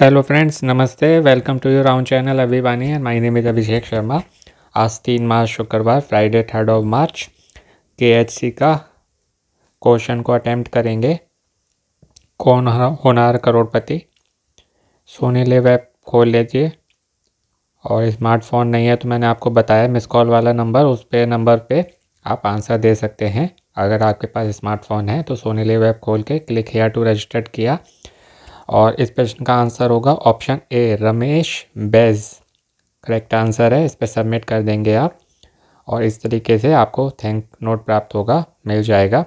hello friends नमस्ते welcome to your round channel Abhivani and my name is Abhishek Sharma आज तीन मार्च शुक्रवार फ्राइडे थर्ड ऑफ मार्च के का क्वेश्चन को अटेम्प्ट करेंगे कौन होनार करोड़पति सोनी ले वेब खोल लीजिए और स्मार्टफोन नहीं है तो मैंने आपको बताया मिस कॉल वाला नंबर उस पे नंबर पे आप आंसर दे सकते हैं अगर आपके पास स्मार्टफोन है तो सोनी ले वेब खोल के क्लिक हेयर टू रजिस्टर्ड किया और इस प्रश्न का आंसर होगा ऑप्शन ए रमेश बेज करेक्ट आंसर है इस पर सबमिट कर देंगे आप और इस तरीके से आपको थैंक नोट प्राप्त होगा मिल जाएगा